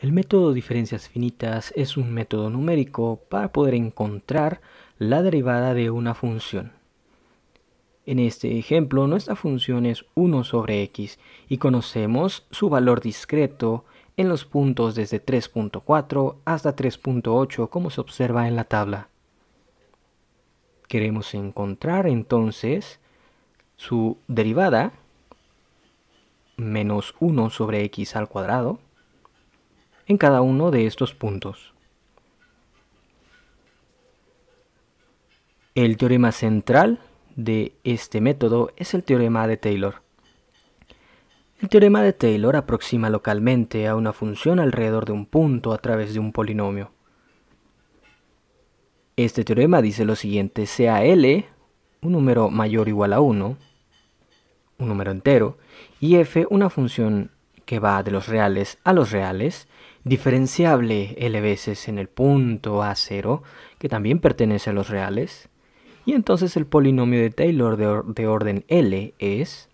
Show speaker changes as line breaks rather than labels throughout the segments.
El método de diferencias finitas es un método numérico para poder encontrar la derivada de una función. En este ejemplo, nuestra función es 1 sobre x y conocemos su valor discreto en los puntos desde 3.4 hasta 3.8 como se observa en la tabla. Queremos encontrar entonces su derivada, menos 1 sobre x al cuadrado, en cada uno de estos puntos. El teorema central de este método es el teorema de Taylor. El teorema de Taylor aproxima localmente a una función alrededor de un punto a través de un polinomio. Este teorema dice lo siguiente, sea L un número mayor o igual a 1, un número entero, y f una función que va de los reales a los reales, diferenciable L veces en el punto A0, que también pertenece a los reales, y entonces el polinomio de Taylor de, orden L es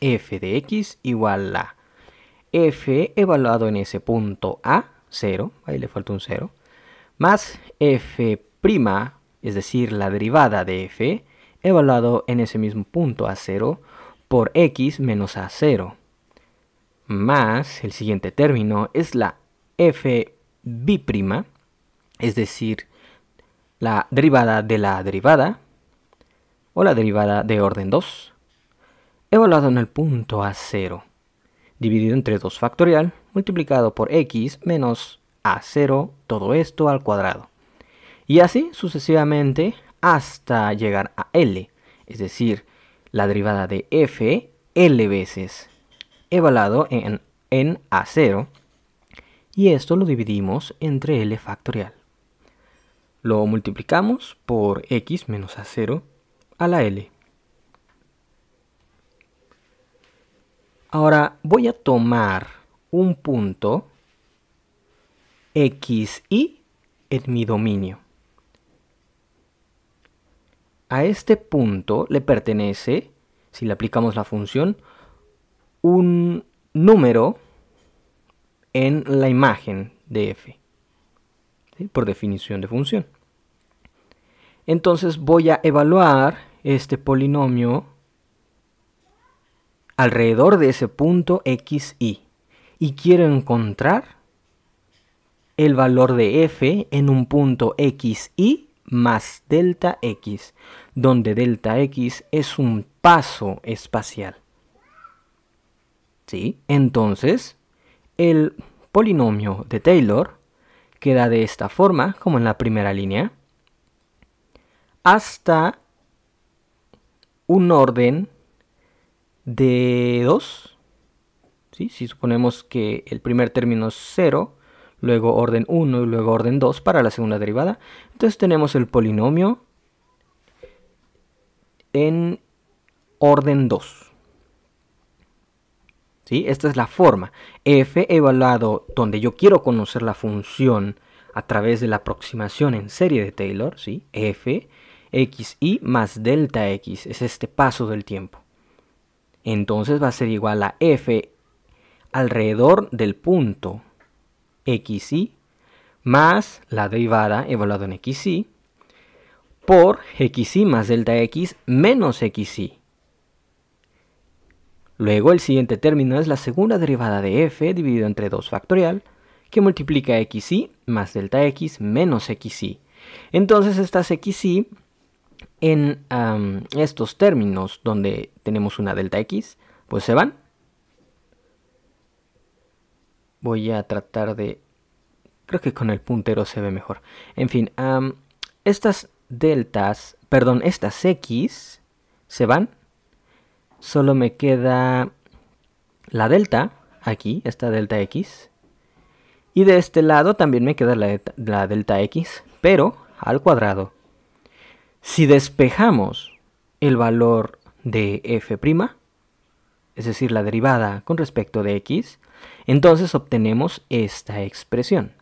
f de x igual a f evaluado en ese punto A, 0, ahí le falta un 0, más f es decir, la derivada de f, evaluado en ese mismo punto A0 por x menos A0 más el siguiente término es la f bi', es decir, la derivada de la derivada o la derivada de orden 2, evaluado en el punto a0, dividido entre 2 factorial, multiplicado por x menos a0, todo esto al cuadrado. Y así sucesivamente hasta llegar a L, es decir, la derivada de f L veces evaluado en, en A0 y esto lo dividimos entre L factorial. Lo multiplicamos por x menos A0 a la L. Ahora voy a tomar un punto ...x y en mi dominio. A este punto le pertenece, si le aplicamos la función, un número en la imagen de f, por definición de función. Entonces voy a evaluar este polinomio alrededor de ese punto x, y. Y quiero encontrar el valor de f en un punto x, más delta x, donde delta x es un paso espacial. Entonces, el polinomio de Taylor queda de esta forma, como en la primera línea, hasta un orden de 2. ¿sí? Si suponemos que el primer término es 0, luego orden 1 y luego orden 2 para la segunda derivada, entonces tenemos el polinomio en orden 2. Esta es la forma. F evaluado donde yo quiero conocer la función a través de la aproximación en serie de Taylor, ¿sí? F, x, más delta x, es este paso del tiempo. Entonces va a ser igual a f alrededor del punto xy más la derivada evaluada en xy por xy más delta x menos xy. Luego el siguiente término es la segunda derivada de f dividido entre 2 factorial, que multiplica xy más delta x menos xy. Entonces estas xy en estos términos donde tenemos una delta x, pues se van. Voy a tratar de... Creo que con el puntero se ve mejor. En fin, estas deltas, perdón, estas x se van solo me queda la delta, aquí, esta delta X. Y de este lado también me queda la, la delta X, pero al cuadrado. Si despejamos el valor de f', es decir, la derivada con respecto de x, entonces obtenemos esta expresión.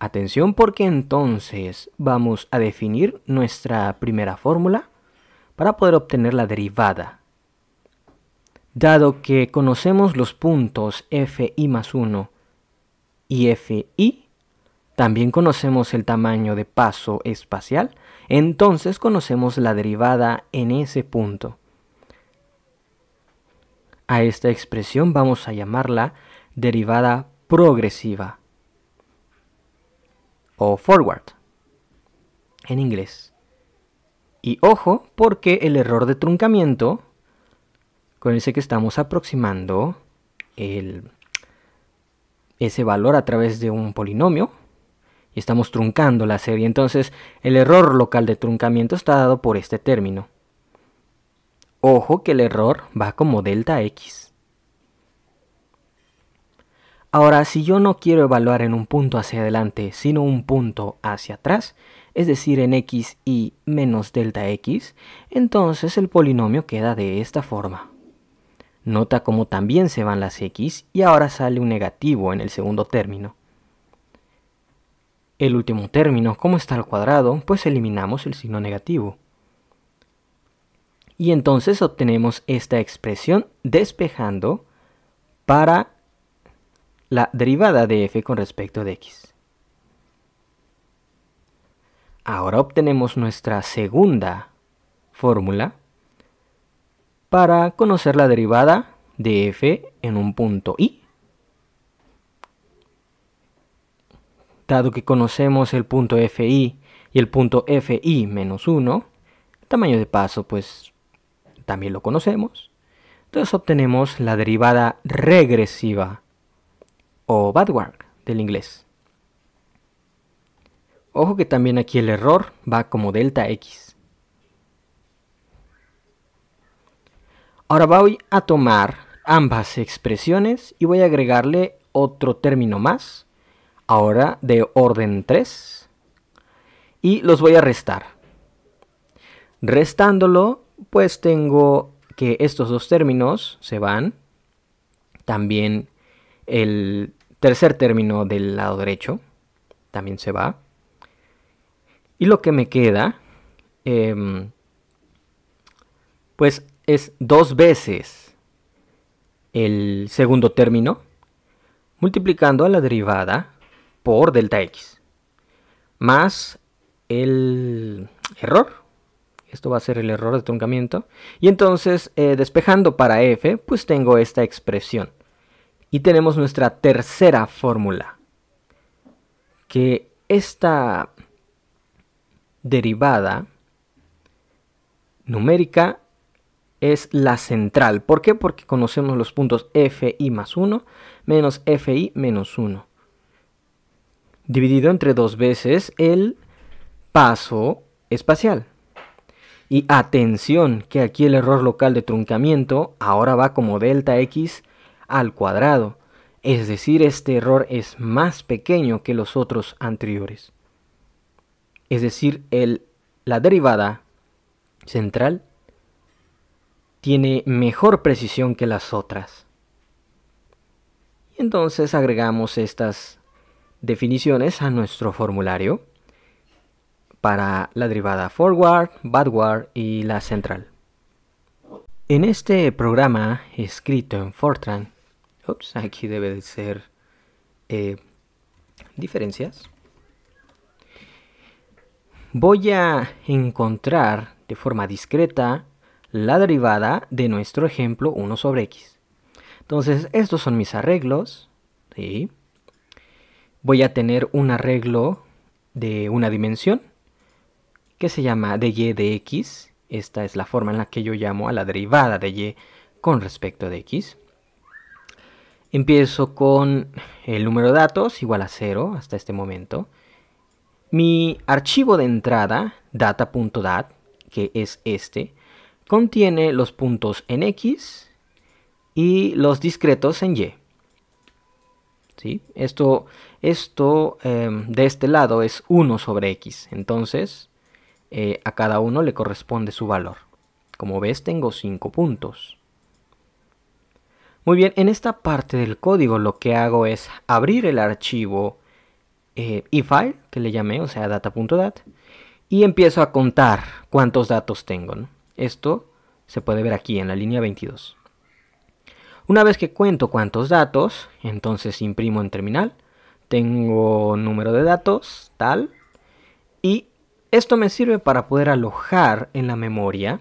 Atención porque entonces vamos a definir nuestra primera fórmula para poder obtener la derivada. Dado que conocemos los puntos fi más 1 y fi, también conocemos el tamaño de paso espacial, entonces conocemos la derivada en ese punto. A esta expresión vamos a llamarla derivada progresiva o forward en inglés. Y ojo, porque el error de truncamiento, con ese que estamos aproximando ese valor a través de un polinomio, y estamos truncando la serie, entonces el error local de truncamiento está dado por este término. Ojo que el error va como delta x. Ahora, si yo no quiero evaluar en un punto hacia adelante, sino un punto hacia atrás, es decir, en x y menos delta x, entonces el polinomio queda de esta forma. Nota cómo también se van las x y ahora sale un negativo en el segundo término. El último término, como está al cuadrado, pues eliminamos el signo negativo. Y entonces obtenemos esta expresión despejando para la derivada de f con respecto de x. Ahora obtenemos nuestra segunda fórmula para conocer la derivada de f en un punto i. Dado que conocemos el punto fi y el punto fi menos 1, el tamaño de paso pues también lo conocemos. Entonces obtenemos la derivada regresiva o backward del inglés. Ojo que también aquí el error va como delta x. Ahora voy a tomar ambas expresiones y voy a agregarle otro término más, ahora de orden 3, y los voy a restar. Restándolo, pues tengo que estos dos términos se van, también el tercer término del lado derecho también se va, y lo que me queda, em, pues es dos veces el segundo término multiplicando a la derivada por delta x más el error. Esto va a ser el error de truncamiento. Y entonces, eh, despejando para f, pues tengo esta expresión. Y tenemos nuestra tercera fórmula. Que esta derivada numérica es la central. ¿Por qué? Porque conocemos los puntos fi más 1 menos fi menos 1. Dividido entre dos veces el paso espacial. Y atención, que aquí el error local de truncamiento ahora va como delta x al cuadrado. Es decir, este error es más pequeño que los otros anteriores es decir, la derivada central tiene mejor precisión que las otras. Y entonces agregamos estas definiciones a nuestro formulario para la derivada forward, backward y la central. En este programa escrito en Fortran, aquí debe de ser eh, diferencias voy a encontrar de forma discreta la derivada de nuestro ejemplo 1 sobre x. Entonces, estos son mis arreglos. Voy a tener un arreglo de una dimensión que se llama de y de x. Esta es la forma en la que yo llamo a la derivada de y con respecto de x. Empiezo con el número de datos igual a 0 hasta este momento. Mi archivo de entrada, data.dat, que es este, contiene los puntos en X y los discretos en Y. ¿Sí? Esto, esto em, de este lado es 1 sobre X, entonces eh, a cada uno le corresponde su valor. Como ves tengo 5 puntos. Muy bien, en esta parte del código lo que hago es abrir el archivo eh, file que le llamé, o sea, data.dat, y empiezo a contar cuántos datos tengo. Esto se puede ver aquí en la línea 22. Una vez que cuento cuántos datos, entonces imprimo en terminal, tengo número de datos, tal, y esto me sirve para poder alojar en la memoria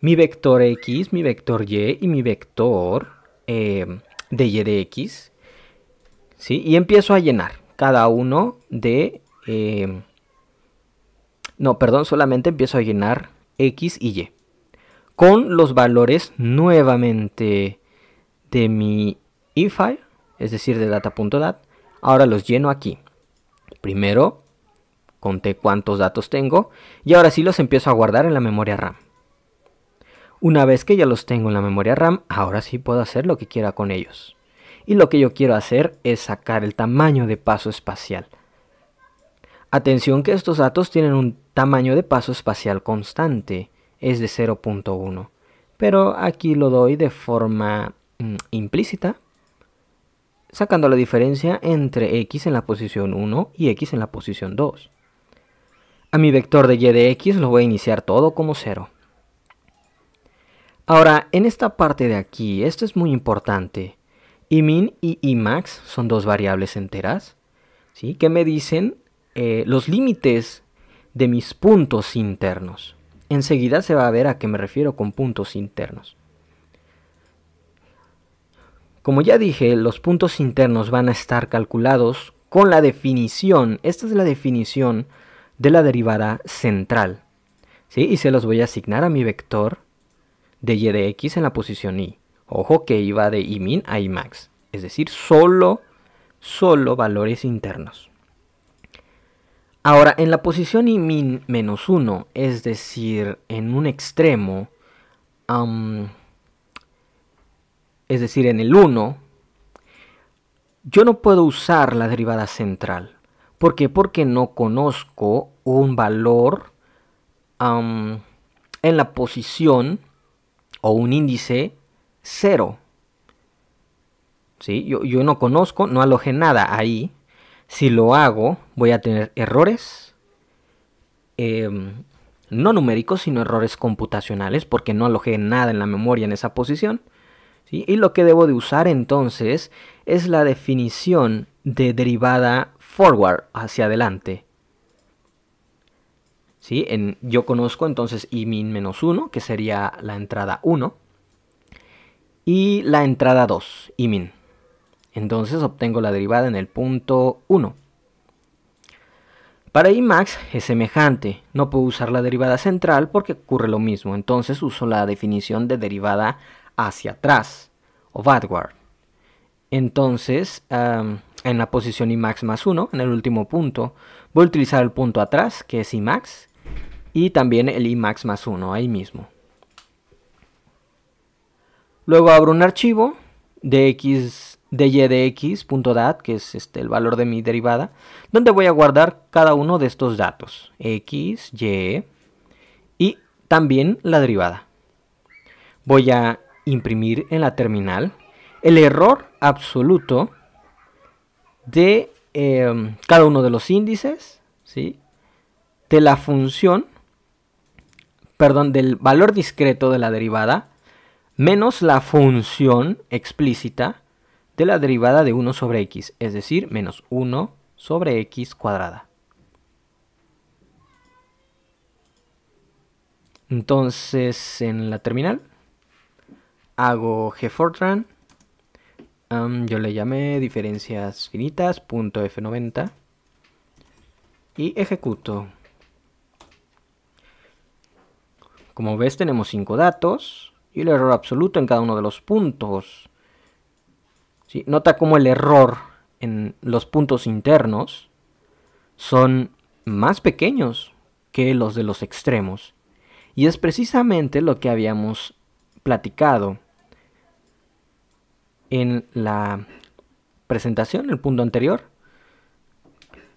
mi vector X, mi vector Y y mi vector eh, de Y de X, y empiezo a llenar cada uno de... Em, no, perdón, solamente empiezo a llenar X y Y. Con los valores nuevamente de mi file, es decir, de data.dat. Ahora los lleno aquí. Primero conté cuántos datos tengo y ahora sí los empiezo a guardar en la memoria RAM. Una vez que ya los tengo en la memoria RAM, ahora sí puedo hacer lo que quiera con ellos y lo que yo quiero hacer es sacar el tamaño de paso espacial. Atención que estos datos tienen un tamaño de paso espacial constante, es de 0.1, pero aquí lo doy de forma mm, implícita, sacando la diferencia entre x en la posición 1 y x en la posición 2. A mi vector de y de x lo voy a iniciar todo como 0. Ahora, en esta parte de aquí, esto es muy importante min y max son dos variables enteras, ¿sí? que me dicen eh, los límites de mis puntos internos. Enseguida se va a ver a qué me refiero con puntos internos. Como ya dije, los puntos internos van a estar calculados con la definición, esta es la definición de la derivada central. ¿sí? Y se los voy a asignar a mi vector de y de x en la posición y. Ojo que iba de IMIN a IMAX, es decir, solo, solo valores internos. Ahora, en la posición IMIN menos 1, es decir, en un extremo, es decir, en el 1, yo no puedo usar la derivada central. ¿Por qué? Porque no conozco un valor en la posición o un índice cero. Yo, no conozco, no alojé nada ahí. Si lo hago, voy a tener errores. Em, no numéricos, sino errores computacionales, porque no alojé nada en la memoria en esa posición. Y lo que debo de usar entonces es la definición de derivada forward, hacia adelante. ¿Sí? En, yo conozco entonces i min menos 1, que sería la entrada 1 y la entrada 2, IMIN. Entonces obtengo la derivada en el punto 1. Para IMAX es semejante, no puedo usar la derivada central porque ocurre lo mismo, entonces uso la definición de derivada hacia atrás o backward. Entonces, en la posición IMAX más 1, en el último punto, voy a utilizar el punto atrás, que es IMAX, y también el IMAX más 1, ahí mismo. Luego abro un archivo de x de y de x punto dat, que es este, el valor de mi derivada, donde voy a guardar cada uno de estos datos, x, y y también la derivada. Voy a imprimir en la terminal el error absoluto de em, cada uno de los índices, ¿sí? de la función, perdón, del valor discreto de la derivada menos la función explícita de la derivada de 1 sobre x, es decir, menos 1 sobre x cuadrada. Entonces, en la terminal, hago gfortran, yo le llamé diferencias finitas, punto F90, y ejecuto. Como ves, tenemos 5 datos, y el error absoluto en cada uno de los puntos. Nota cómo el error en los puntos internos son más pequeños que los de los extremos. Y es precisamente lo que habíamos platicado en la presentación, el punto anterior.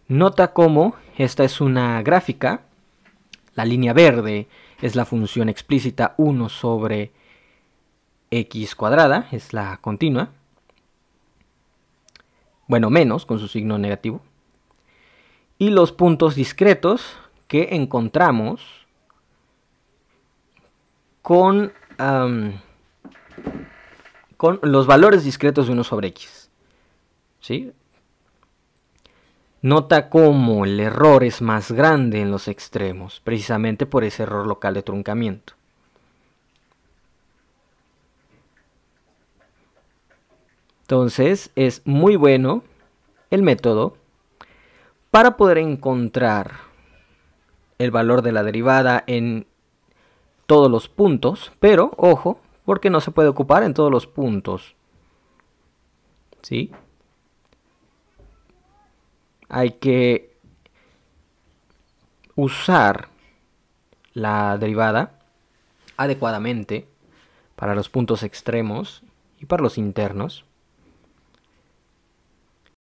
Nota cómo esta es una gráfica, la línea verde es la función explícita 1 sobre x cuadrada, es la continua. Bueno, menos con su signo negativo. Y los puntos discretos que encontramos con, con los valores discretos de 1 sobre x. Nota cómo el error es más grande en los extremos, precisamente por ese error local de truncamiento. Entonces es muy bueno el método para poder encontrar el valor de la derivada en todos los puntos, pero ojo, porque no se puede ocupar en todos los puntos. ¿Sí? Hay que usar la derivada adecuadamente para los puntos extremos y para los internos.